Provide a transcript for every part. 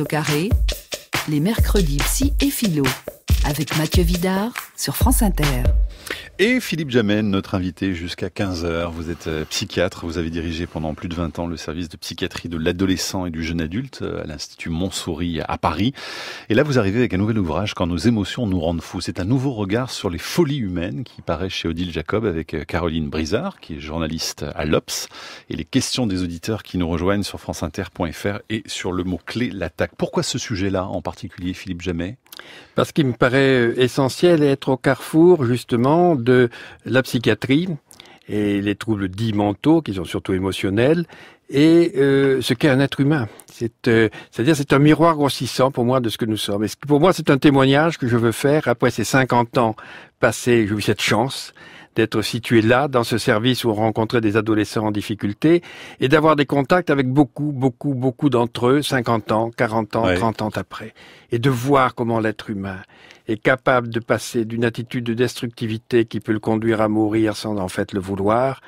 au carré, les mercredis psy et philo, avec Mathieu Vidard sur France Inter. Et Philippe Jamais, notre invité jusqu'à 15h. Vous êtes euh, psychiatre, vous avez dirigé pendant plus de 20 ans le service de psychiatrie de l'adolescent et du jeune adulte euh, à l'Institut Montsouris à Paris. Et là, vous arrivez avec un nouvel ouvrage, Quand nos émotions nous rendent fous. C'est un nouveau regard sur les folies humaines qui paraît chez Odile Jacob avec euh, Caroline Brizard, qui est journaliste à Lops, et les questions des auditeurs qui nous rejoignent sur franceinter.fr et sur le mot-clé l'attaque. Pourquoi ce sujet-là en particulier, Philippe Jamais? Parce qu'il me paraît essentiel d'être au carrefour, justement, de la psychiatrie et les troubles dits mentaux, qui sont surtout émotionnels, et euh, ce qu'est un être humain. C'est, euh, c'est-à-dire c'est un miroir grossissant pour moi de ce que nous sommes. Et pour moi c'est un témoignage que je veux faire après ces 50 ans passés. J'ai eu cette chance d'être situé là, dans ce service où on rencontrait des adolescents en difficulté, et d'avoir des contacts avec beaucoup, beaucoup, beaucoup d'entre eux, 50 ans, 40 ans, 30 ans après, et de voir comment l'être humain est capable de passer d'une attitude de destructivité qui peut le conduire à mourir sans en fait le vouloir,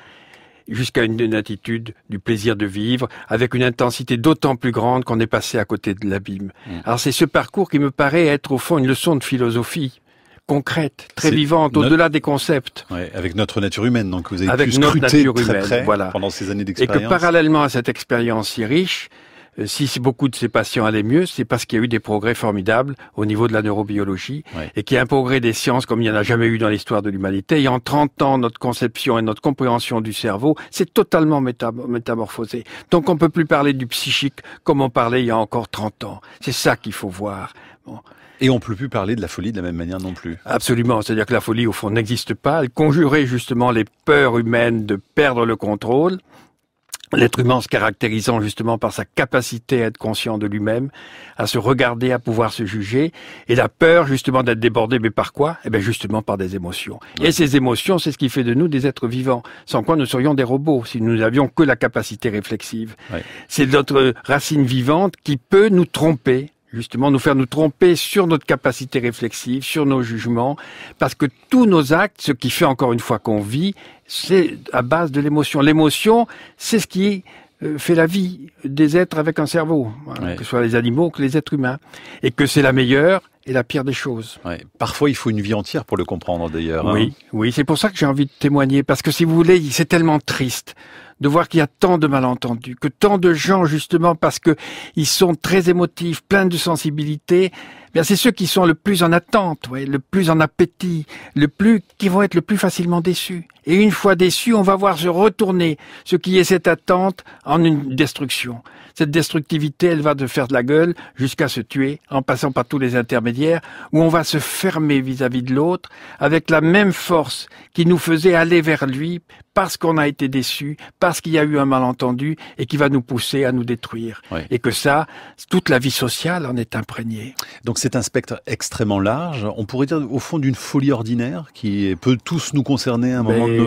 jusqu'à une, attitude du plaisir de vivre, avec une intensité d'autant plus grande qu'on est passé à côté de l'abîme. Mm. Alors c'est ce parcours qui me paraît être au fond une leçon de philosophie concrète, très vivante, au-delà des concepts. avec notre nature humaine, donc vous avez pu scruter voilà. pendant ces années d'expérience. Et que parallèlement à cette expérience si riche, euh, si beaucoup de ces patients allaient mieux, c'est parce qu'il y a eu des progrès formidables au niveau de la neurobiologie et qu'il y a un progrès des sciences comme il n'y en a jamais eu dans l'histoire de l'humanité. Et en 30 ans, notre conception et notre compréhension du cerveau s'est totalement métamorphosée. Donc on ne peut plus parler du psychique comme on parlait il y a encore 30 ans. C'est ça qu'il faut voir. Et on ne peut plus parler de la folie de la même manière non plus. Absolument, c'est-à-dire que la folie, au fond, n'existe pas. Elle conjurait justement les peurs humaines de perdre le contrôle, L'être humain se caractérisant justement par sa capacité à être conscient de lui-même, à se regarder, à pouvoir se juger, et la peur justement d'être débordé, mais par quoi Eh bien justement par des émotions. Et ces émotions, c'est ce qui fait de nous des êtres vivants, sans quoi nous serions des robots, si nous n'avions que la capacité réflexive. C'est notre racine vivante qui peut nous tromper justement nous faire nous tromper sur notre capacité réflexive, sur nos jugements, parce que tous nos actes, ce qui fait encore une fois qu'on vit, c'est à base de l'émotion. L'émotion, c'est ce qui euh, fait la vie des êtres avec un cerveau, hein, que ce soit les animaux que les êtres humains, et que c'est la meilleure et la pire des choses. Parfois, il faut une vie entière pour le comprendre d'ailleurs. Hein. Oui, oui, c'est pour ça que j'ai envie de témoigner, parce que si vous voulez, c'est tellement triste de voir qu'il y a tant de malentendus, que tant de gens, justement, parce que ils sont très émotifs, pleins de sensibilité, eh bien c'est ceux qui sont le plus en attente, le plus en appétit, le plus, qui vont être le plus facilement déçus. Et une fois déçu, on va voir se retourner ce qui est cette attente en une destruction. Cette destructivité, elle va de faire de la gueule jusqu'à se tuer, en passant par tous les intermédiaires, où on va se fermer vis-à-vis de l'autre avec la même force qui nous faisait aller vers lui parce qu'on a été déçu, parce qu'il y a eu un malentendu et qui va nous pousser à nous détruire. Et que ça, toute la vie sociale en est imprégnée. Donc c'est un spectre extrêmement large. On pourrait dire au fond d'une folie ordinaire qui peut tous nous concerner à un moment. donné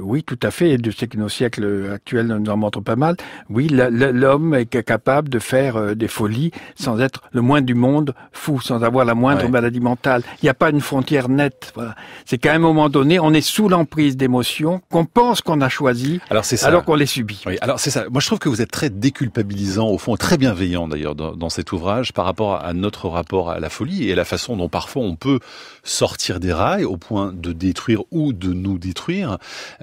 oui, tout à fait. Et de ce que nos siècles euh, actuels nous en montrent pas mal. Oui, l'homme est capable de faire euh, des folies sans être le moins du monde fou, sans avoir la moindre maladie mentale. Il n'y a pas une frontière nette. C'est qu'à un moment donné, on est sous l'emprise d'émotions qu'on pense qu'on a choisies, alors, qu'on les subit. Oui, alors c'est ça. Moi, je trouve que vous êtes très déculpabilisant, au fond, très bienveillant d'ailleurs dans cet ouvrage par rapport à notre rapport à la folie et à la façon dont parfois on peut sortir des rails au point de détruire ou de nous détruire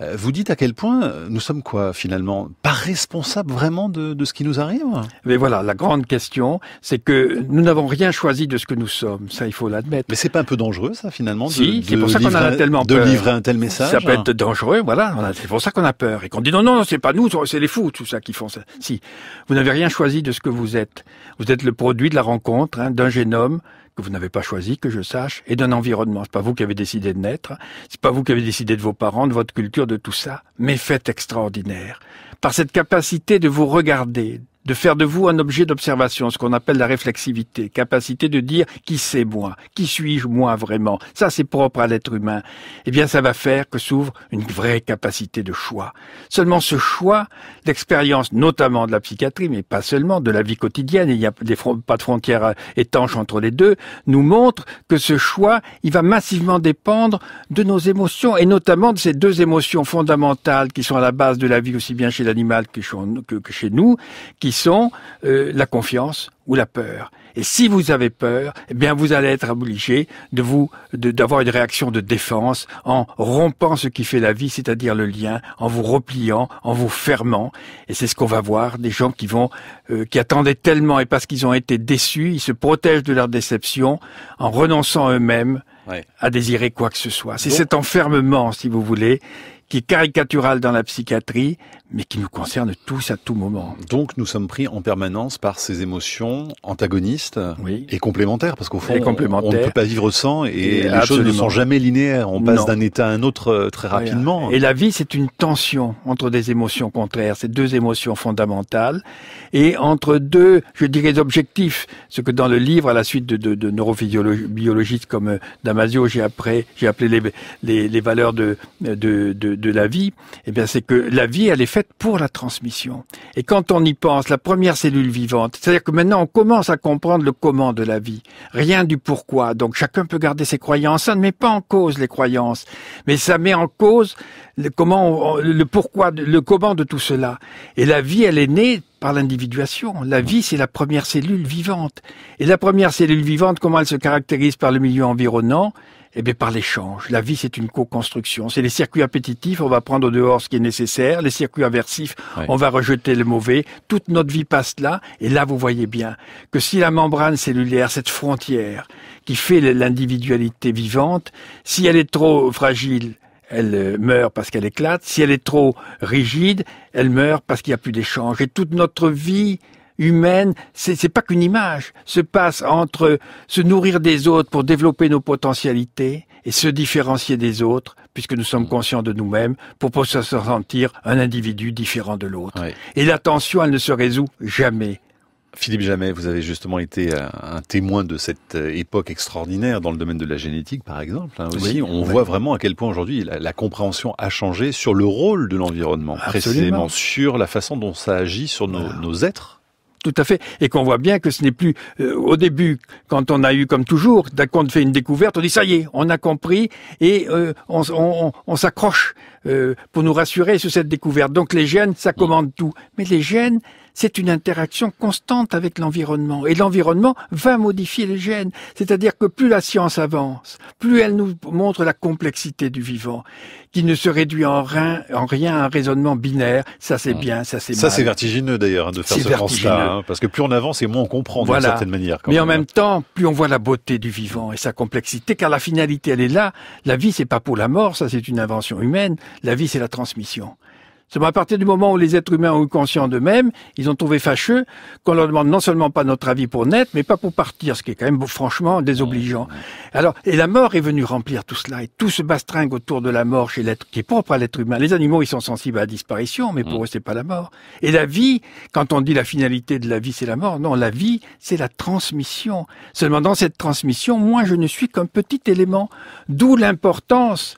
euh, vous dites à quel point euh, nous sommes quoi finalement Pas responsables vraiment de, ce qui nous arrive Mais voilà, la grande question, c'est que nous n'avons rien choisi de ce que nous sommes. Ça, il faut l'admettre. Mais c'est pas un peu dangereux ça finalement de, c'est pour ça qu'on a tellement peur. De livrer un tel message. Ça peut être dangereux, voilà. C'est pour ça qu'on a peur et qu'on dit non, non, c'est pas nous, c'est les fous, tout ça qui font ça. Si, vous n'avez rien choisi de ce que vous êtes. Vous êtes le produit de la rencontre hein, d'un génome que vous n'avez pas choisi, que je sache, et d'un environnement. C'est pas vous qui avez décidé de naître, c'est pas vous qui avez décidé de vos parents, de votre culture, de tout ça, mais faites extraordinaire par cette capacité de vous regarder, de faire de vous un objet d'observation, ce qu'on appelle la réflexivité, capacité de dire qui c'est moi, qui suis-je moi vraiment. Ça, c'est propre à l'être humain. Eh bien, ça va faire que s'ouvre une vraie capacité de choix. Seulement ce choix, l'expérience notamment de la psychiatrie, mais pas seulement, de la vie quotidienne, il n'y a des pas de frontières euh, étanches entre les deux, nous montre que ce choix, il va massivement dépendre de nos émotions, et notamment de ces deux émotions fondamentales qui sont à la base de la vie aussi bien chez la animales que, chez nous, qui sont euh, la confiance ou la peur. Et si vous avez peur, eh bien vous allez être obligé de vous d'avoir une réaction de défense en rompant ce qui fait la vie, c'est-à-dire le lien, en vous repliant, en vous fermant. Et c'est ce qu'on va voir des gens qui vont euh, qui attendaient tellement et parce qu'ils ont été déçus, ils se protègent de leur déception en renonçant eux-mêmes à désirer quoi que ce soit. C'est cet enfermement, si vous voulez, qui est caricatural dans la psychiatrie, mais qui nous concerne tous à tout moment. Donc nous sommes pris en permanence par ces émotions antagonistes oui. et complémentaires, parce qu'au fond, on ne peut pas vivre sans, et, les choses ne sont jamais linéaires. On passe d'un état à un autre euh, très rapidement. Et la vie, c'est une tension entre des émotions contraires, ces deux émotions fondamentales, et entre deux, je dirais, objectifs. Ce que dans le livre, à la suite de, de, neurophysiologistes comme euh, Damasio, j'ai appelé les, les, les valeurs de, de, de de, la vie, eh bien, c'est que la vie, elle est faite pour la transmission. Et quand on y pense, la première cellule vivante, c'est-à-dire que maintenant, on commence à comprendre le comment de la vie. Rien du pourquoi. Donc, chacun peut garder ses croyances. Ça ne met pas en cause les croyances. Mais ça met en cause le comment, le pourquoi, le comment de tout cela. Et la vie, elle est née par l'individuation. La vie, c'est la première cellule vivante. Et la première cellule vivante, comment elle se caractérise par le milieu environnant eh bien, par l'échange. La vie, c'est une co-construction. C'est les circuits appétitifs, on va prendre au dehors ce qui est nécessaire. Les circuits aversifs, on va rejeter le mauvais. Toute notre vie passe là. Et là, vous voyez bien que si la membrane cellulaire, cette frontière qui fait l'individualité vivante, si elle est trop fragile, elle euh, meurt parce qu'elle éclate. Si elle est trop rigide, elle meurt parce qu'il n'y a plus d'échange. Et toute notre vie humaine, c'est, c'est pas qu'une image, se passe entre se nourrir des autres pour développer nos potentialités et se différencier des autres, puisque nous sommes mm. conscients de nous-mêmes, pour pouvoir se sentir un individu différent de l'autre. Et la tension, elle ne se résout jamais. Philippe Jamais, vous avez justement été euh, un témoin de cette euh, époque extraordinaire dans le domaine de la génétique, par exemple. Hein, on voit vraiment à quel point aujourd'hui la, compréhension a changé sur le rôle de l'environnement, précisément sur la façon dont ça agit sur nos êtres tout à fait. Et qu'on voit bien que ce n'est plus euh, au début, quand on a eu, comme toujours, qu'on fait une découverte, on dit ça y est, on a compris et euh, on, s'accroche euh, pour nous rassurer sur cette découverte. Donc les gènes, ça commande tout. Mais les gènes, c'est une interaction constante avec l'environnement. Et l'environnement va modifier les gènes. C'est-à-dire que plus la science avance, plus elle nous montre la complexité du vivant, qui ne se réduit en rien, en rien à un raisonnement binaire. Ça c'est bien, ça c'est mal. Ça c'est vertigineux d'ailleurs hein, de faire ce hein, parce que plus on avance et moins on comprend d'une certaine manière. Mais en hein. même temps, plus on voit la beauté du vivant et sa complexité, car la finalité elle est là. La vie c'est pas pour la mort, ça c'est une invention humaine. La vie c'est la transmission. C'est à partir du moment où les êtres humains ont eu conscience d'eux-mêmes, ils ont trouvé fâcheux qu'on leur demande non seulement pas notre avis pour naître, mais pas pour partir, ce qui est quand même franchement désobligeant. Alors, et la mort est venue remplir tout cela, et tout se bastringue autour de la mort chez l'être, qui est propre à l'être humain. Les animaux, ils sont sensibles à la disparition, mais pour mm. eux, c'est pas la mort. Et la vie, quand on dit la finalité de la vie, c'est la mort, non, la vie, c'est la transmission. Seulement dans cette transmission, moi, je ne suis qu'un petit élément. D'où l'importance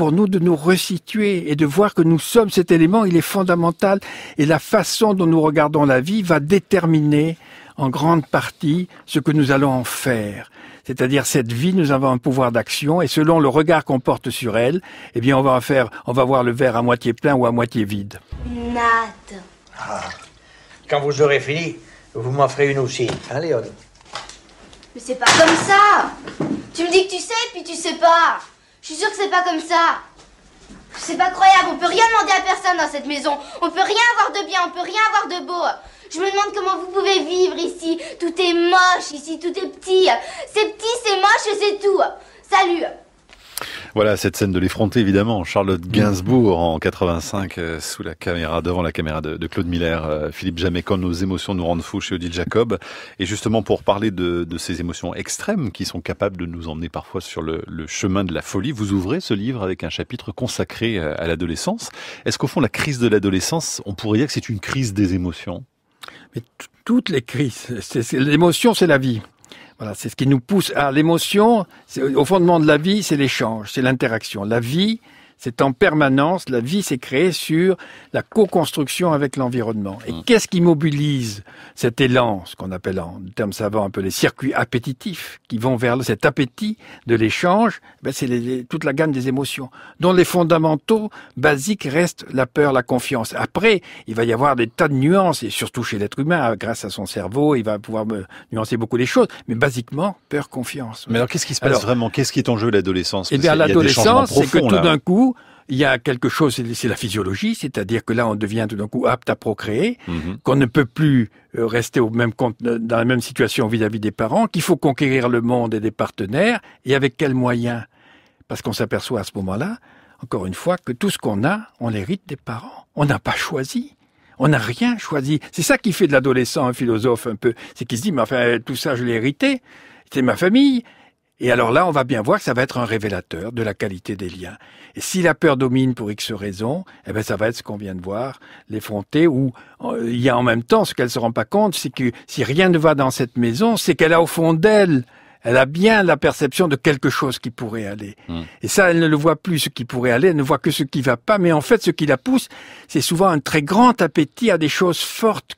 pour nous de nous resituer et de voir que nous sommes cet élément, il est fondamental et la façon dont nous regardons la vie va déterminer en grande partie ce que nous allons en faire. C'est-à-dire cette vie, nous avons un pouvoir d'action et selon le regard qu'on porte sur elle, eh bien on va faire, on va voir le verre à moitié plein ou à moitié vide. Nat. Ah. Quand vous aurez fini, vous m'en ferez une aussi, hein Léon Mais c'est pas comme ça. Tu me dis que tu sais puis tu sais pas. Je suis sûre que c'est pas comme ça. C'est pas croyable, on peut rien demander à personne dans cette maison. On peut rien avoir de bien, on peut rien avoir de beau. Je me demande comment vous pouvez vivre ici. Tout est moche ici, tout est petit. C'est petit, c'est moche, c'est tout. Salut voilà cette scène de l'effronté évidemment, Charlotte Gainsbourg en 85 euh, sous la caméra, devant la caméra de, Claude Miller, euh, Philippe Jamais quand nos émotions nous rendent fous chez Odile Jacob. Et justement pour parler de, ces émotions extrêmes qui sont capables de nous emmener parfois sur le, le chemin de la folie, vous ouvrez ce livre avec un chapitre consacré euh, à l'adolescence. Est-ce qu'au fond la crise de l'adolescence, on pourrait dire que c'est une crise des émotions Mais toutes les crises, l'émotion c'est la vie. Voilà, c'est ce qui nous pousse à ah, l'émotion. Au fondement de la vie, c'est l'échange, c'est l'interaction. La vie, c'est en permanence, la vie s'est créée sur la co-construction avec l'environnement. Et mmh. qu'est-ce qui mobilise cet élan, ce qu'on appelle en termes savants un peu les circuits appétitifs, qui vont vers cet appétit de l'échange ben C'est toute la gamme des émotions, dont les fondamentaux basiques restent la peur, la confiance. Après, il va y avoir des tas de nuances, et surtout chez l'être humain, hein, grâce à son cerveau, il va pouvoir nuancer beaucoup les choses, mais basiquement, peur, confiance. Mais alors qu'est-ce qui se passe vraiment Qu'est-ce qui est en jeu l'adolescence Eh bien l'adolescence, c'est que tout d'un hein. coup, il y a quelque chose, c'est la physiologie, c'est-à-dire que là, on devient tout d'un coup apte à procréer, mhm. qu'on ne peut plus euh, rester au même compte, euh, dans la même situation vis-à-vis des parents, qu'il faut conquérir le monde et des partenaires, et avec quels moyens Parce qu'on s'aperçoit à ce moment-là, encore une fois, que tout ce qu'on a, on l'hérite des parents. On n'a pas choisi. On n'a rien choisi. C'est ça qui fait de l'adolescent un philosophe un peu. C'est qu'il se dit, mais enfin, tout ça, je l'ai hérité. c'est ma famille. Et alors là, on va bien voir que ça va être un révélateur de la qualité des liens. Et si la peur domine pour X raisons, eh ben ça va être ce qu'on vient de voir, l'effronter, où euh, il y a en même temps, ce qu'elle ne se rend pas compte, c'est que si rien ne va dans cette maison, c'est qu'elle a au fond d'elle elle a bien la perception de quelque chose qui pourrait aller. Hmm. Et ça, elle ne le voit plus, ce qui pourrait aller, elle ne voit que ce qui va pas. Mais en fait, ce qui la pousse, c'est souvent un très grand appétit à des choses fortes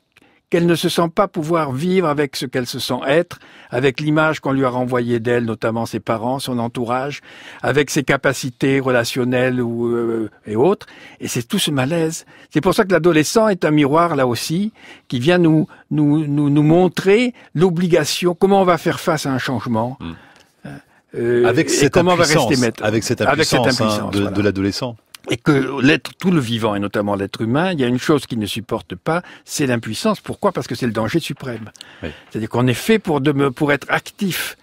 qu'elle ne se sent pas pouvoir vivre avec ce qu'elle se sent être, avec l'image qu'on lui a renvoyée d'elle, notamment ses parents, son entourage, avec ses capacités relationnelles ou, euh, et autres. Et c'est tout ce malaise. C'est pour ça que l'adolescent est un miroir, là aussi, qui vient nous, nous, nous, montrer l'obligation, comment on va faire face à un changement. Hmm. Euh, avec, cette comment on va rester maître. avec cette hein, impuissance, de l'adolescent et que l'être, tout le vivant, et notamment l'être humain, il y a une chose qu'il ne supporte pas, c'est l'impuissance. Pourquoi Parce que c'est le danger suprême. C'est-à-dire qu'on est fait pour, pour être actif.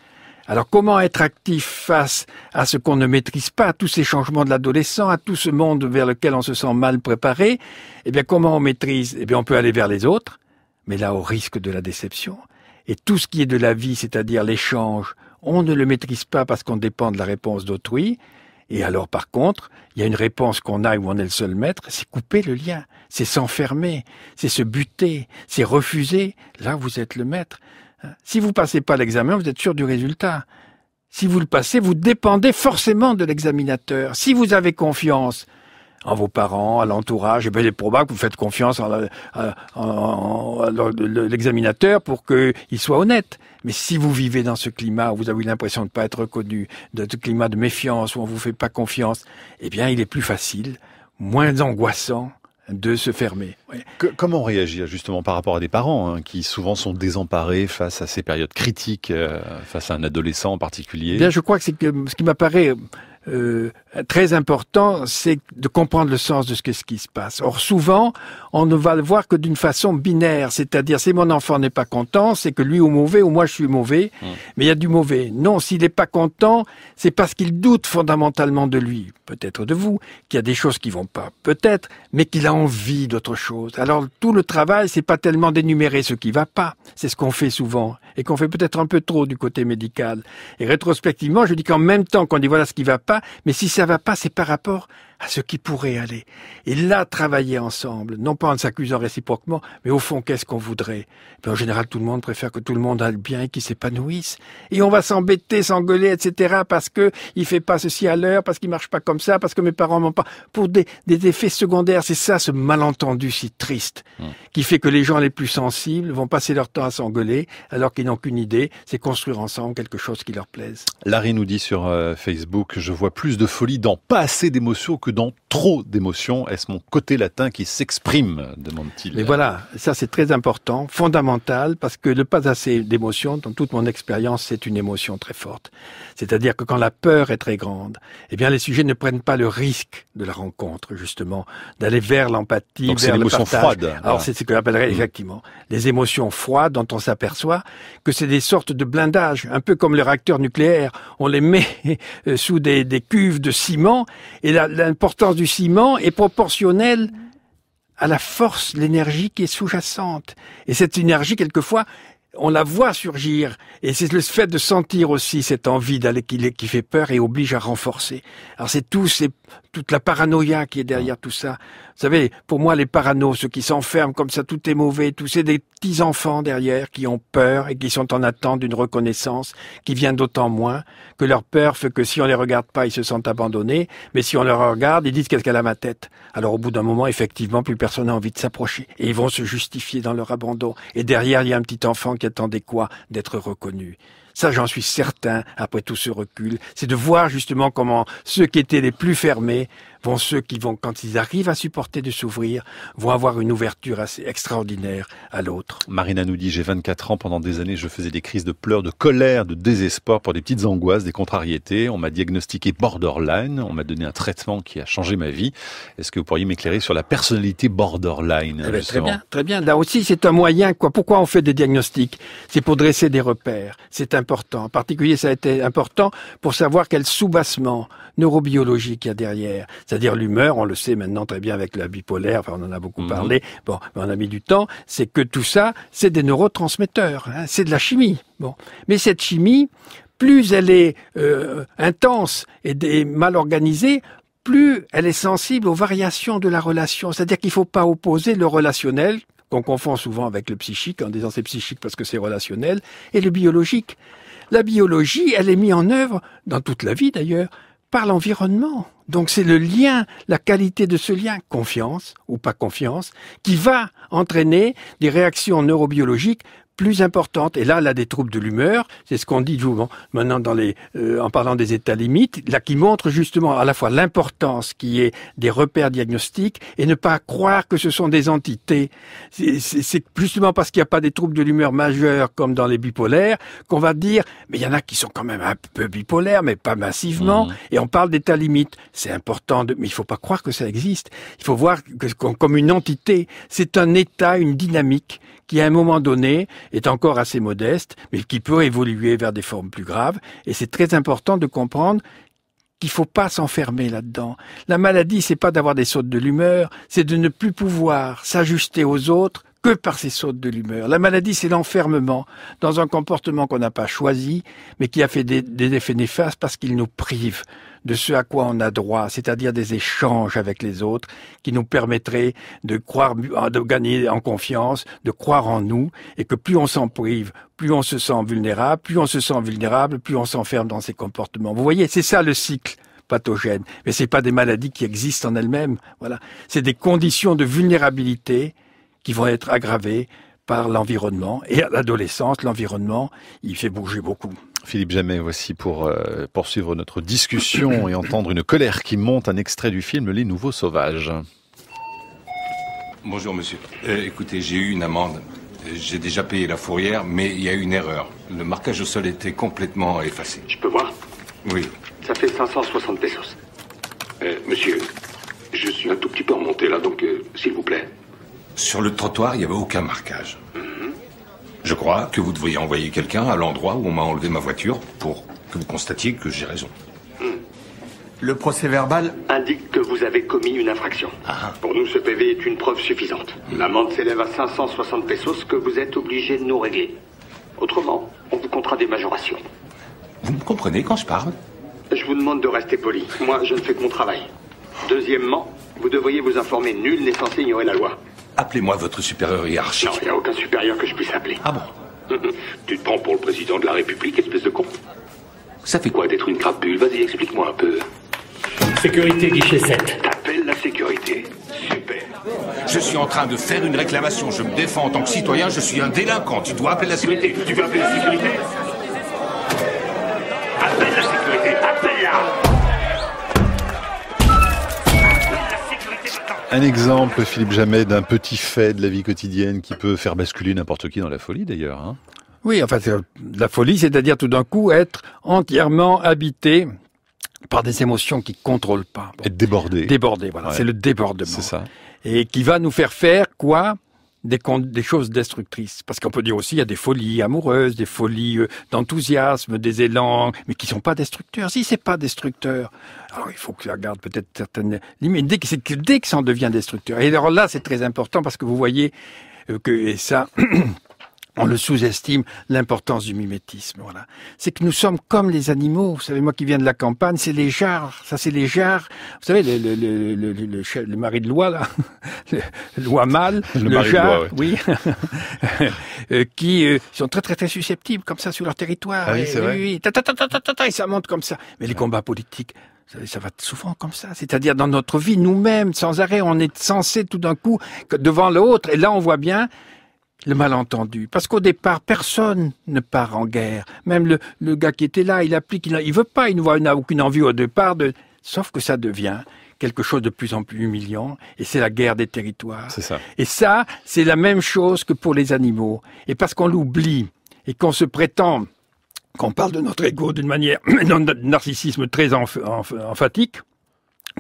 Alors comment être actif face à ce qu'on ne maîtrise pas, à tous ces changements de l'adolescent, à tout ce monde vers lequel on se sent mal préparé Eh bien comment on maîtrise Eh bien on peut aller vers les autres, mais là au risque de la déception. Et tout ce qui est de la vie, c'est-à-dire l'échange, on ne le maîtrise pas parce qu'on dépend de la réponse d'autrui. Et alors, par contre, il y a une réponse qu'on a où on est le seul maître, c'est couper le lien, c'est s'enfermer, c'est se buter, c'est refuser. Là, vous êtes le maître. Hein? Si vous passez pas l'examen, vous êtes sûr du résultat. Si vous le passez, vous dépendez forcément de l'examinateur. Si vous avez confiance, en vos parents, à l'entourage, et bien il est probable que vous faites confiance à l'examinateur pour qu'il soit honnête. Mais si vous vivez dans ce climat où vous avez l'impression de ne pas être reconnu, dans ce climat de méfiance où on vous fait pas confiance, eh bien il est plus facile, moins angoissant de se fermer. comment réagir justement par rapport à des parents hein, qui souvent sont désemparés face à ces périodes critiques, euh, face à un adolescent en particulier eh je crois que c'est ce qui m'apparaît euh, très important, c'est de comprendre le sens de ce, ce qui se passe. Or, souvent, on ne va le voir que d'une façon binaire, c'est-à-dire si mon enfant n'est pas content, c'est que lui est mauvais ou moi je suis mauvais, mmh. mais il y a du mauvais. Non, s'il n'est pas content, c'est parce qu'il doute fondamentalement de lui, peut-être de vous, qu'il y a des choses qui vont pas, peut-être, mais qu'il a envie d'autre chose. Alors, tout le travail, c'est pas tellement d'énumérer ce qui va pas, c'est ce qu'on fait souvent, et qu'on fait peut-être un peu trop du côté médical. Et rétrospectivement, je dis qu'en même temps qu'on dit voilà ce qui va pas, mais si ça va pas, c'est par rapport à ce qui pourrait aller. Et là, travailler ensemble, non pas en s'accusant réciproquement, mais au fond, qu'est-ce qu'on voudrait eh En général, tout le monde préfère que tout le monde aille bien et qu'il s'épanouisse. Et on va s'embêter, s'engueuler, etc. parce que il fait pas ceci à l'heure, parce qu'il marche pas comme ça, parce que mes parents m'ont pas... Pour des, des effets secondaires, c'est ça ce malentendu si triste, mmh. qui fait que les gens les plus sensibles vont passer leur temps à s'engueuler, alors qu'ils n'ont qu'une idée, c'est construire ensemble quelque chose qui leur plaise. Larry nous dit sur euh, Facebook, je vois plus de folie dans pas assez d'émotions que dans trop d'émotions Est-ce mon côté latin qui s'exprime demande-t-il. Et voilà, ça c'est très important, fondamental, parce que le pas assez d'émotions, dans toute mon expérience, c'est une émotion très forte. C'est-à-dire que quand la peur est très grande, eh bien les sujets ne prennent pas le risque de la rencontre, justement, d'aller vers l'empathie, vers c'est l'émotion froide. Alors c'est ce que j'appellerais exactement, mm. effectivement les émotions froides dont on s'aperçoit que c'est des sortes de blindages, un peu comme les réacteurs nucléaires. On les met sous des, cuves de ciment et là l'importance du ciment est proportionnelle à la force, l'énergie qui est sous-jacente. Et cette énergie, quelquefois, on la voit surgir. Et c'est le fait de sentir aussi cette envie d'aller qui, fait peur et oblige à renforcer. Alors c'est tout, c'est toute la paranoïa qui est derrière mm. tout ça. Vous savez, pour moi, les paranos, ceux qui s'enferment comme ça, tout est mauvais, tous c'est des petits enfants derrière qui ont peur et qui sont en attente d'une reconnaissance qui vient d'autant moins que leur peur fait que si on les regarde pas, ils se sentent abandonnés. Mais si on leur regarde, ils disent qu'est-ce qu'elle a ma tête. Alors au bout d'un moment, effectivement, plus personne n'a envie de s'approcher et ils vont se justifier dans leur abandon. Et derrière, il y a un petit enfant qui quoi D'être reconnu. Ça, j'en suis certain, après tout ce recul, c'est de voir justement comment ceux qui étaient les plus fermés vont ceux qui vont, quand ils arrivent à supporter de s'ouvrir, vont avoir une ouverture assez extraordinaire à l'autre. Marina nous dit, j'ai 24 ans, pendant des années, je faisais des crises de pleurs, de colère, de désespoir pour des petites angoisses, des contrariétés. On m'a diagnostiqué borderline, on m'a donné un traitement qui a changé ma vie. Est-ce que vous pourriez m'éclairer sur la personnalité borderline eh ben, Très bien, très bien. Là aussi, c'est un moyen. Quoi. Pourquoi on fait des diagnostics C'est pour dresser des repères. C'est important. En particulier, ça a été important pour savoir quel soubassement neurobiologique il y a derrière c'est-à-dire l'humeur, on le sait maintenant très bien avec la bipolaire, on en a beaucoup mhm. parlé, bon, on a mis du temps, c'est que tout ça, c'est des neurotransmetteurs, hein, c'est de la chimie. Bon, mais cette chimie, plus elle est euh, intense et, et mal organisée, plus elle est sensible aux variations de la relation. C'est-à-dire qu'il ne faut pas opposer le relationnel, qu'on confond souvent avec le psychique, en disant c'est psychique parce que c'est relationnel, et le biologique. La biologie, elle est mise en œuvre, dans toute la vie d'ailleurs, par l'environnement. Donc c'est le lien, la qualité de ce lien, confiance ou pas confiance, qui va entraîner des réactions neurobiologiques plus importante. Et là, elle a des troubles de l'humeur, c'est ce qu'on dit souvent maintenant dans les, euh, en parlant des états limites, là qui montre justement à la fois l'importance qui est des repères diagnostiques et ne pas croire que ce sont des entités. C'est justement parce qu'il n'y a pas des troubles de l'humeur majeurs comme dans les bipolaires qu'on va dire, mais il y en a qui sont quand même un peu bipolaires, mais pas massivement, mmh. et on parle d'état limite. C'est important, mais il ne faut pas croire que ça existe. Il faut voir que, comme une entité, c'est un état, une dynamique qui à un moment donné est encore assez modeste, mais qui peut évoluer vers des formes plus graves. Et c'est très important de comprendre qu'il ne faut pas s'enfermer là-dedans. La maladie, c'est pas d'avoir des sautes de l'humeur, c'est de ne plus pouvoir s'ajuster aux autres que par ces sautes de l'humeur. La maladie, c'est l'enfermement dans un comportement qu'on n'a pas choisi, mais qui a fait des, effets néfastes parce qu'il nous prive de ce à quoi on a droit, c'est-à-dire des échanges avec les autres qui nous permettraient de croire, de gagner en confiance, de croire en nous, et que plus on s'en prive, plus on se sent vulnérable, plus on se sent vulnérable, plus on s'enferme dans ces comportements. Vous voyez, c'est ça le cycle pathogène. Mais c'est pas des maladies qui existent en elles-mêmes. Voilà. C'est des conditions de vulnérabilité qui vont être aggravées par l'environnement. Et à l'adolescence, l'environnement, il fait bouger beaucoup. Philippe Jamais, voici pour euh, poursuivre notre discussion et entendre une colère qui monte, un extrait du film Les Nouveaux Sauvages. Bonjour monsieur. Euh, écoutez, j'ai eu une amende. Euh, j'ai déjà payé la fourrière, mais il y a eu une erreur. Le marquage au sol était complètement effacé. Je peux voir Oui. Ça fait 560 pesos. monsieur, je suis un tout petit peu remonté là, donc s'il vous plaît, sur le trottoir, il n'y avait aucun marquage. Mhm. Je crois que vous devriez envoyer quelqu'un à l'endroit où on m'a enlevé ma voiture pour que vous constatiez que j'ai raison. Mhm. Le procès verbal indique que vous avez commis une infraction. Ah. Pour nous, ce PV est une preuve suffisante. Mhm. L'amende s'élève à 560 pesos que vous êtes obligé de nous régler. Autrement, on vous comptera des majorations. Vous me comprenez quand je parle Je vous demande de rester poli. Moi, je ne fais que mon travail. Deuxièmement, vous devriez vous informer. Nul n'est censé ignorer la loi. Appelez-moi votre supérieur hiérarchique. Il n'y a aucun supérieur que je puisse appeler. Ah bon hum, hum. Tu te prends pour le président de la République, espèce de con Ça fait quoi d'être une crapule Vas-y, explique-moi un peu. Sécurité guichet 7. T'appelles la sécurité Super. Je suis en train de faire une réclamation. Je me défends en tant que citoyen. Je suis un délinquant. Tu dois appeler la sécurité. Tu veux appeler la sécurité Appelle la sécurité. Appelle-la Un exemple, Philippe Jamet, d'un petit fait de la vie quotidienne qui peut faire basculer n'importe qui dans la folie d'ailleurs. Hein oui, fait euh, la folie, c'est-à-dire tout d'un coup être entièrement habité par des émotions qui ne contrôlent pas. Être débordé. Débordé, voilà, c'est le débordement. C'est ça. Et qui va nous faire faire quoi des, choses destructrices. Parce qu'on peut dire aussi, il y a des folies amoureuses, des folies euh, d'enthousiasme, des élans, mais qui sont pas destructeurs. Si c'est pas destructeur, alors il faut que ça garde peut-être certaines limites. Dès que, dès que ça en devient destructeur. Et alors là, c'est très important parce que vous voyez euh, que, ça, on le sous-estime, l'importance du mimétisme. Voilà. C'est que nous sommes comme les animaux. Vous savez, moi qui viens de la campagne, c'est les jarres. Ça, c'est les jarres. Vous savez, le, le, mari de loi, là, le loi mal, le, jarre, oui, euh, qui euh, sont très, très, très susceptibles, comme ça, sur leur territoire. oui, et ça monte comme ça. Mais les combats politiques, ça va souvent comme ça. C'est-à-dire dans notre vie, nous-mêmes, sans arrêt, on est censé tout d'un coup devant l'autre. Et là, on voit bien le malentendu. Parce qu'au départ, personne ne part en guerre. Même le, le gars qui était là, il applique, il, il veut pas, il n'a aucune envie au départ de... Sauf que ça devient quelque chose de plus en plus humiliant, et c'est la guerre des territoires. C'est Ça. Et ça, c'est la même chose que pour les animaux. Et parce qu'on l'oublie, et qu'on se prétend qu'on parle de notre ego d'une manière, d'un narcissisme très emphatique,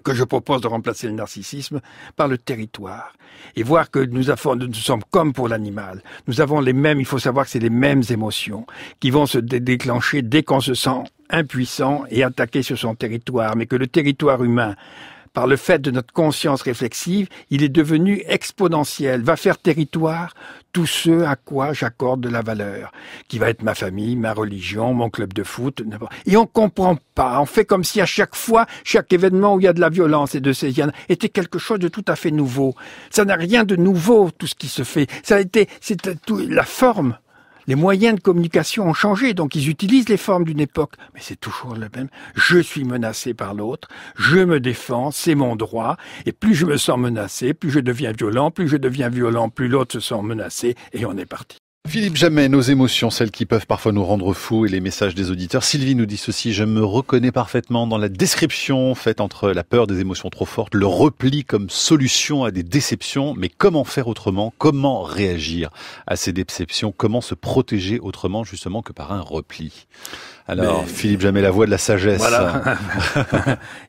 que je propose de remplacer le narcissisme par le territoire et voir que nous, sommes comme pour l'animal. Nous avons les mêmes, il faut savoir que c'est les mêmes émotions qui vont se déclencher dès qu'on se sent impuissant et attaqué sur son territoire, mais que le territoire humain par le fait de notre conscience réflexive, il est devenu exponentiel, va faire territoire tout ce à quoi j'accorde de la valeur, qui va être ma famille, ma religion, mon club de foot. Et on comprend pas, on fait comme si à chaque fois, chaque événement où il y a de la violence et de ces était quelque chose de tout à fait nouveau. Ça n'a rien de nouveau, tout ce qui se fait. Ça a été, c'est la forme les moyens de communication ont changé, donc ils utilisent les formes d'une époque, mais c'est toujours le même. Je suis menacé par l'autre, je me défends, c'est mon droit, et plus je me sens menacé, plus je deviens violent, plus je deviens violent, plus l'autre se sent menacé, et on est parti. Philippe Jamais, nos émotions, celles qui peuvent parfois nous rendre fous et les messages des auditeurs. Sylvie nous dit ceci, je me reconnais parfaitement dans la description faite entre la peur des émotions trop fortes, le repli comme solution à des déceptions, mais comment faire autrement Comment réagir à ces déceptions Comment se protéger autrement justement que par un repli alors, Philippe Jamais, la voix de la sagesse.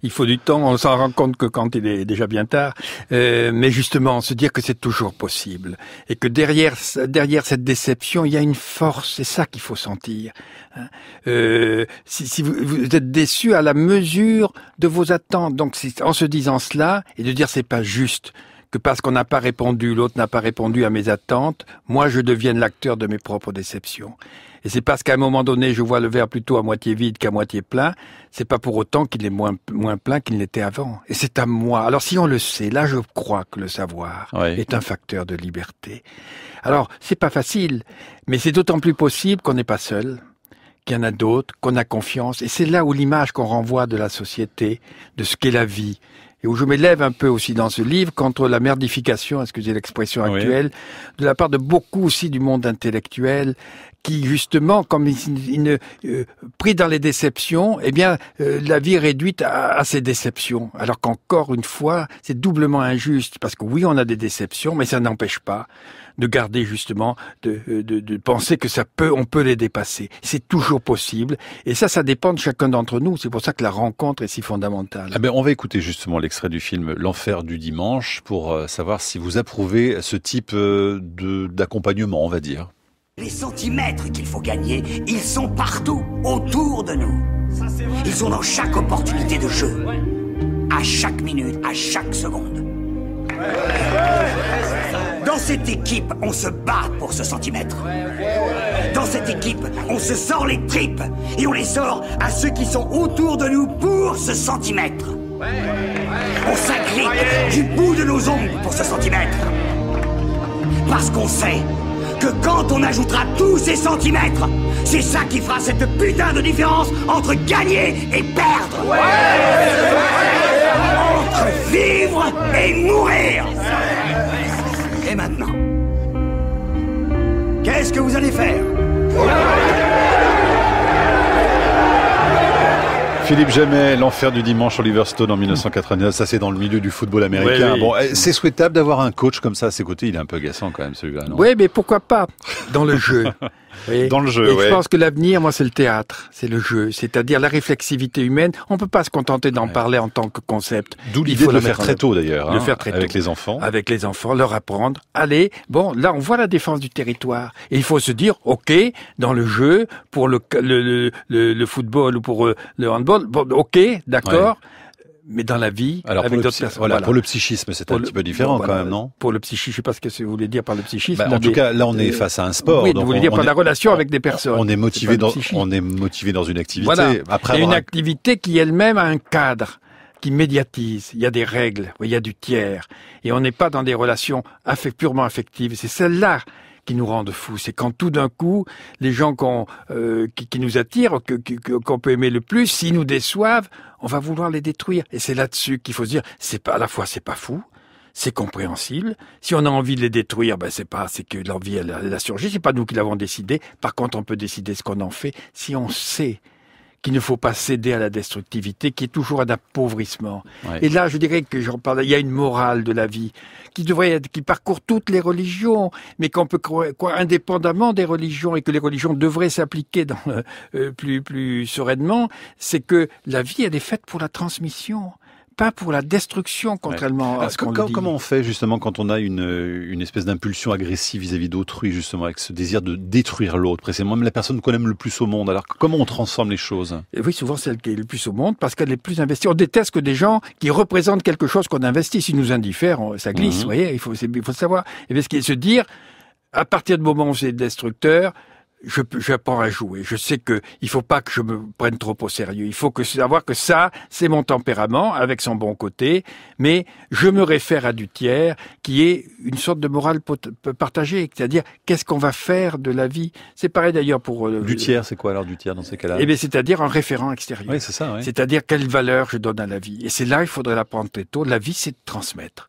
il faut du temps, on s'en rend compte que quand il est déjà bien tard. Euh, mais justement, se dire que c'est toujours possible et que derrière, derrière cette déception, il y a une force, c'est ça qu'il faut sentir. Hein. Euh, si, vous, vous, êtes déçu à la mesure de vos attentes, donc en se disant cela et de dire c'est pas juste, que parce qu'on n'a pas répondu, l'autre n'a pas répondu à mes attentes, moi je devienne l'acteur de mes propres déceptions. Et c'est parce qu'à un moment donné, je vois le verre plutôt à moitié vide qu'à moitié plein, c'est pas pour autant qu'il est moins, moins plein qu'il n'était avant. Et c'est à moi. Alors si on le sait, là je crois que le savoir est un facteur de liberté. Alors, c'est pas facile, mais c'est d'autant plus possible qu'on n'est pas seul qu'il y en a d'autres, qu'on a confiance. Et c'est là où l'image qu'on renvoie de la société, de ce qu'est la vie, et où je m'élève un peu aussi dans ce livre contre la merdification, excusez l'expression actuelle, de la part de beaucoup aussi du monde intellectuel qui justement, comme il, ne, euh, pris dans les déceptions, eh bien, euh, la vie est réduite à, à ces déceptions. Alors qu'encore une fois, c'est doublement injuste parce que oui, on a des déceptions, mais ça n'empêche pas de garder justement euh, de, de, penser que ça peut, on peut les dépasser. C'est toujours possible, et ça, ça dépend de chacun d'entre nous. C'est pour ça que la rencontre est si fondamentale. Ah ben, on va écouter justement l'extrait du film L'enfer du dimanche pour savoir si vous approuvez ce type d'accompagnement, on va dire. Les centimètres qu'il faut gagner, ils sont partout, autour de nous. Ils sont dans chaque opportunité de jeu, à chaque minute, à chaque seconde. Dans cette équipe, on se bat pour ce centimètre. Dans cette équipe, on se sort les tripes et on les sort à ceux qui sont autour de nous pour ce centimètre. On s'agrippe du bout de nos ongles pour ce centimètre. Parce qu'on sait que quand on ajoutera tous ces centimètres, c'est ça qui fera cette putain de différence entre gagner et perdre. entre vivre et mourir. Et maintenant, qu'est-ce que vous allez faire Philippe Jamais, l'enfer du dimanche, Oliver Stone en 1989, ça c'est dans le milieu du football américain. Bon, eh, c'est souhaitable d'avoir un coach comme ça à ses côtés, il est un peu agaçant quand même celui-là. oui, mais pourquoi pas dans le jeu oui. dans le jeu. Et Je pense que l'avenir, moi, c'est le théâtre, c'est le jeu, c'est-à-dire la réflexivité humaine. On ne peut pas se contenter d'en parler en tant que concept. D'où l'idée de le faire très tôt, d'ailleurs. Hein, faire très avec les enfants. Avec les enfants, leur apprendre. Allez, bon, là, on voit la défense du territoire. Et il faut se dire, ok, dans le jeu, pour le, le, le, football ou pour euh, le handball, bon, ok, d'accord mais dans la vie, avec d'autres personnes. Pour le psychisme, c'est un petit peu différent quand même, non Pour le psychisme, je sais pas ce que vous voulez dire par le psychisme. Bah, en tout cas, là, on est face à un sport. Oui, donc vous voulez dire par la relation avec des personnes. On est motivé dans, on est motivé dans une activité. Voilà. Et une activité qui elle-même a un cadre qui médiatise, il y a des règles, il y a du tiers, et on n'est pas dans des relations purement affectives. C'est celle-là qui nous rendent fous. C'est quand tout d'un coup, les gens qu euh, qui, nous attirent, qu'on peut aimer le plus, s'ils nous déçoivent, on va vouloir les détruire. Et c'est là-dessus qu'il faut se dire, c'est pas à la fois c'est pas fou, c'est compréhensible. Si on a envie de les détruire, ben c'est pas, c'est que l'envie elle, elle, a surgi, c'est pas nous qui l'avons décidé. Par contre, on peut décider ce qu'on en fait si on sait qu'il ne faut pas céder à la destructivité, qui est toujours un appauvrissement. Et là, je dirais que j'en parle, il y a une morale de la vie qui devrait qui parcourt toutes les religions, mais qu'on peut quoi, indépendamment des religions et que les religions devraient s'appliquer euh, plus, plus sereinement, c'est que la vie, elle est faite pour la transmission pas pour la destruction, contrairement à ce qu'on Comment on fait justement quand on a une, une espèce d'impulsion agressive vis-à-vis d'autrui, justement, avec ce désir de détruire l'autre, précisément, même la personne qu'on aime le plus au monde. Alors comment on transforme les choses Oui, souvent celle qui est le plus au monde, parce qu'elle est plus investie. On déteste que des gens qui représentent quelque chose qu'on investit, s'ils nous indiffèrent, ça glisse, mmh. vous voyez, il faut, il faut savoir. Et bien, ce qui est se dire, à partir du moment où c'est destructeur, je, j'apprends à jouer. Je sais que il faut pas que je me prenne trop au sérieux. Il faut que savoir que ça, c'est mon tempérament avec son bon côté, mais je me réfère à du tiers qui est une sorte de morale euh, partagée, c'est-à-dire qu'est-ce qu'on va faire de la vie. C'est pareil d'ailleurs pour euh, du tiers. C'est quoi alors du tiers dans ces cas-là Eh bien, c'est-à-dire un référent extérieur. Oui, c'est ça. C'est-à-dire quelle valeur je donne à la vie. Et c'est là, il faudrait l'apprendre très tôt. La vie, c'est de transmettre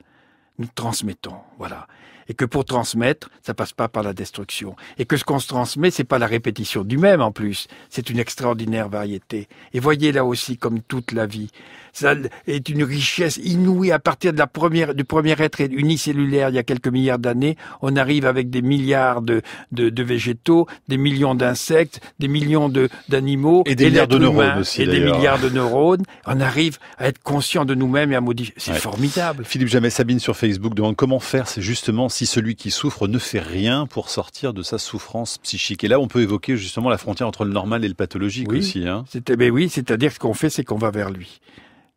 transmettons. Voilà. Et que pour transmettre, ça passe pas par la destruction. Et que ce qu'on se transmet, c'est pas la répétition du même en plus. C'est une extraordinaire variété. Et voyez là aussi comme toute la vie, ça est une richesse inouïe à partir de la première, du premier être unicellulaire il y a quelques milliards d'années. On arrive avec des milliards de, de, végétaux, des millions d'insectes, des millions d'animaux. et des milliards de neurones aussi. Et des milliards de neurones. On arrive à être conscient de nous-mêmes et à modifier. C'est formidable. Philippe Jamais, Sabine sur Facebook. Facebook demande comment faire, c'est justement si celui qui souffre ne fait rien pour sortir de sa souffrance psychique. Et là, on peut évoquer justement la frontière entre le normal et le pathologique oui, aussi. Hein. Eh ben oui, c'est-à-dire ce qu'on fait, c'est qu'on va vers lui.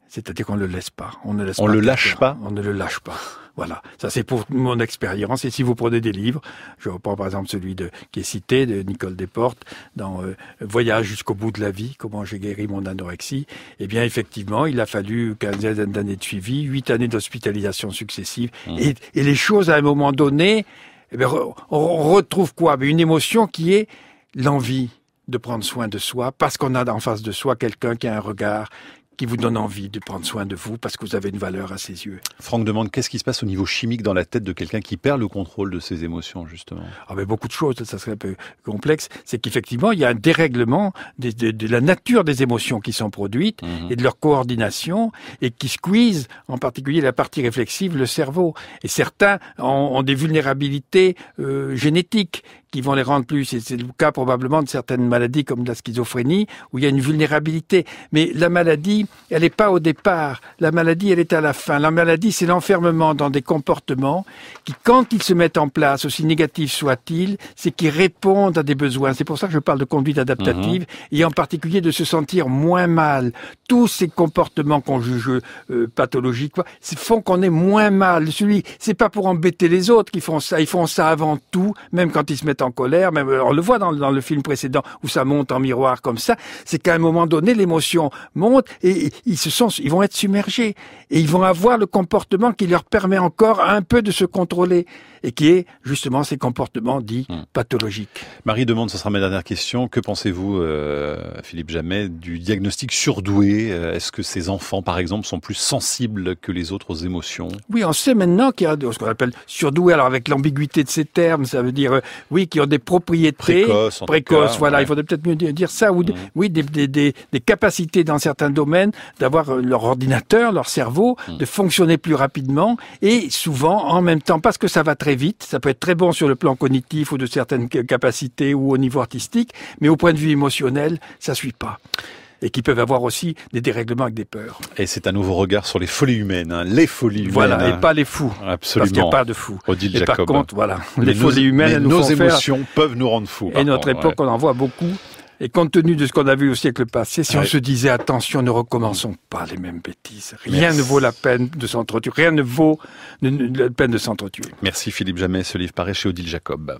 C'est-à-dire qu'on ne le laisse pas. On ne, laisse on le lâche pas. On ne le lâche pas. Voilà, ça c'est pour mon expérience. Et si vous prenez des livres, je reprends par exemple celui de, qui est cité de Nicole Desportes dans euh, Voyage jusqu'au bout de la vie, comment j'ai guéri mon anorexie. Eh bien, effectivement, il a fallu 15 d'années de suivi, huit années d'hospitalisation successives, mmh. et, les choses à un moment donné, on eh retrouve quoi Une émotion qui est l'envie de prendre soin de soi, parce qu'on a en face de soi quelqu'un qui a un regard qui vous donne envie de prendre soin de vous parce que vous avez une valeur à ses yeux. Franck demande qu'est-ce qui se passe au niveau chimique dans la tête de quelqu'un qui perd le contrôle de ses émotions, justement ah ben Beaucoup de choses, ça serait un peu complexe. C'est qu'effectivement, il y a un dérèglement de, la nature des émotions qui sont produites mhm. et de leur coordination et qui squeeze en particulier la partie réflexive, le cerveau. Et certains ont, des vulnérabilités euh, génétiques qui vont les rendre plus. c'est le cas probablement de certaines maladies comme la schizophrénie, où il y a une vulnérabilité. Mais la maladie, elle n'est pas au départ. La maladie, elle est à la fin. La maladie, c'est l'enfermement dans des comportements qui, quand ils se mettent en place, aussi négatifs soient-ils, c'est qu'ils répondent à des besoins. C'est pour ça que je parle de conduite adaptative, mhm. et en particulier de se sentir moins mal. Tous ces comportements qu'on juge euh, pathologiques font qu'on est moins mal. Celui, c'est pas pour embêter les autres qu'ils font ça. Ils font ça avant tout, même quand ils se mettent en en colère, même euh, on le voit dans, le film précédent où ça monte en miroir comme ça, c'est qu'à un moment donné, l'émotion monte et, ils se sont, ils vont être submergés et ils vont avoir le comportement qui leur permet encore un peu de se contrôler et qui est justement ces comportements dits hmm. pathologiques. Marie demande, ce sera ma dernière question, que pensez-vous, euh, Philippe Jamais, du diagnostic surdoué euh, Est-ce que ces enfants, par exemple, sont plus sensibles que les autres aux émotions Oui, on sait maintenant qu'il y a ce qu'on appelle surdoué, alors avec l'ambiguïté de ces termes, ça veut dire, euh, oui, qui ont des propriétés précoces, voilà, il faudrait peut-être mieux dire ça, ou hmm. oui, des, capacités dans certains domaines d'avoir leur ordinateur, leur cerveau, hmm. de fonctionner plus rapidement et souvent en même temps, parce que ça va très vite. Ça peut être très bon sur le plan cognitif ou de certaines capacités ou au niveau artistique, mais au point de vue émotionnel, ça suit pas et qui peuvent avoir aussi des dérèglements avec des peurs. Et c'est un nouveau regard sur les folies humaines, hein. les folies humaines. Voilà, et hein. pas les fous. Parce qu'il n'y a pas de fous. et par contre, voilà, les folies humaines, nous nos émotions peuvent nous rendre fous. Et notre époque, on en voit beaucoup et compte tenu de ce qu'on a vu au siècle passé, si on se disait attention, ne recommençons pas les mêmes bêtises. Rien ne vaut la peine de s'entretuer. Rien ne vaut la peine de s'entretuer. Merci Philippe Jamais. Ce livre paraît chez Odile Jacob.